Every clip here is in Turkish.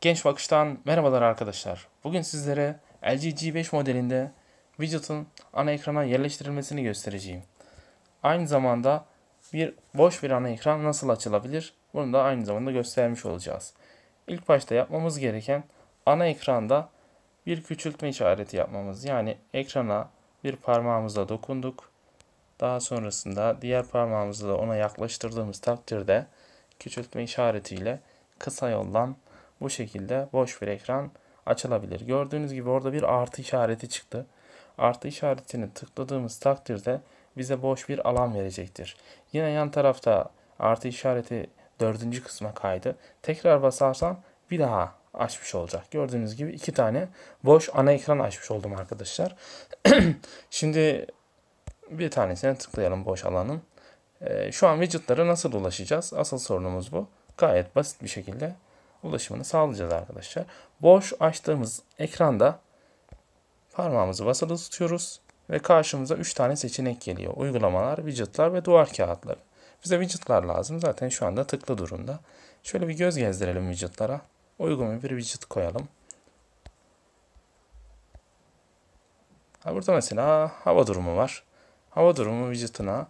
Genç Bakış'tan merhabalar arkadaşlar. Bugün sizlere LG G5 modelinde widget'ın ana ekrana yerleştirilmesini göstereceğim. Aynı zamanda bir boş bir ana ekran nasıl açılabilir bunu da aynı zamanda göstermiş olacağız. İlk başta yapmamız gereken ana ekranda bir küçültme işareti yapmamız. Yani ekrana bir parmağımızla dokunduk. Daha sonrasında diğer parmağımızla ona yaklaştırdığımız takdirde küçültme işaretiyle kısa yoldan bu şekilde boş bir ekran açılabilir. Gördüğünüz gibi orada bir artı işareti çıktı. Artı işaretini tıkladığımız takdirde bize boş bir alan verecektir. Yine yan tarafta artı işareti dördüncü kısma kaydı. Tekrar basarsam bir daha açmış olacak. Gördüğünüz gibi iki tane boş ana ekran açmış oldum arkadaşlar. Şimdi bir tanesine tıklayalım boş alanın. Ee, şu an widgetlere nasıl ulaşacağız? Asıl sorunumuz bu. Gayet basit bir şekilde ulaşımını sağlayacağız arkadaşlar. Boş açtığımız ekranda parmağımızı basılı tutuyoruz ve karşımıza 3 tane seçenek geliyor. Uygulamalar, widgetlar ve duvar kağıtları. Bize widgetlar lazım. Zaten şu anda tıklı durumda. Şöyle bir göz gezdirelim widgetlara. Uygun bir widget koyalım. Ha burada mesela hava durumu var. Hava durumu widget'ına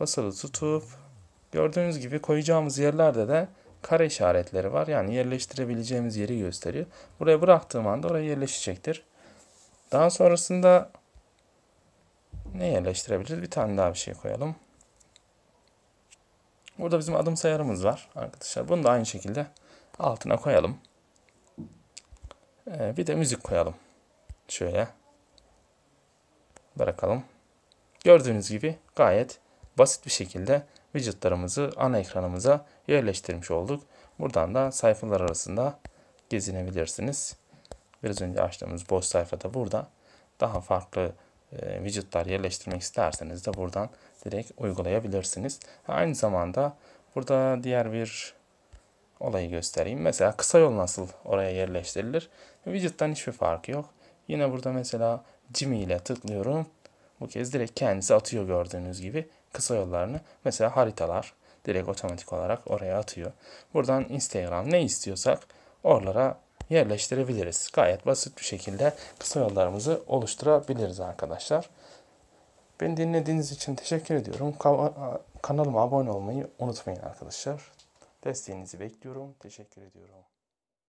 basılı tutup gördüğünüz gibi koyacağımız yerlerde de kare işaretleri var. Yani yerleştirebileceğimiz yeri gösteriyor. Buraya bıraktığım anda oraya yerleşecektir. Daha sonrasında ne yerleştirebiliriz? Bir tane daha bir şey koyalım. Burada bizim adım sayarımız var arkadaşlar. Bunu da aynı şekilde altına koyalım. Ee, bir de müzik koyalım. Şöyle. Bırakalım. Gördüğünüz gibi gayet basit bir şekilde widgetlarımızı ana ekranımıza yerleştirmiş olduk. Buradan da sayfalar arasında gezinebilirsiniz. Biraz önce açtığımız boş sayfada burada daha farklı e, widgetlar yerleştirmek isterseniz de buradan direkt uygulayabilirsiniz. Aynı zamanda burada diğer bir olayı göstereyim. Mesela kısa yol nasıl oraya yerleştirilir? Widget'tan hiçbir farkı yok. Yine burada mesela Jimmy ile tıklıyorum. Bu kez direkt kendisi atıyor gördüğünüz gibi kısa yollarını mesela haritalar direkt otomatik olarak oraya atıyor. Buradan Instagram ne istiyorsak oralara yerleştirebiliriz. Gayet basit bir şekilde kısa yollarımızı oluşturabiliriz arkadaşlar. Beni dinlediğiniz için teşekkür ediyorum. Kanalıma abone olmayı unutmayın arkadaşlar. Desteğinizi bekliyorum. Teşekkür ediyorum.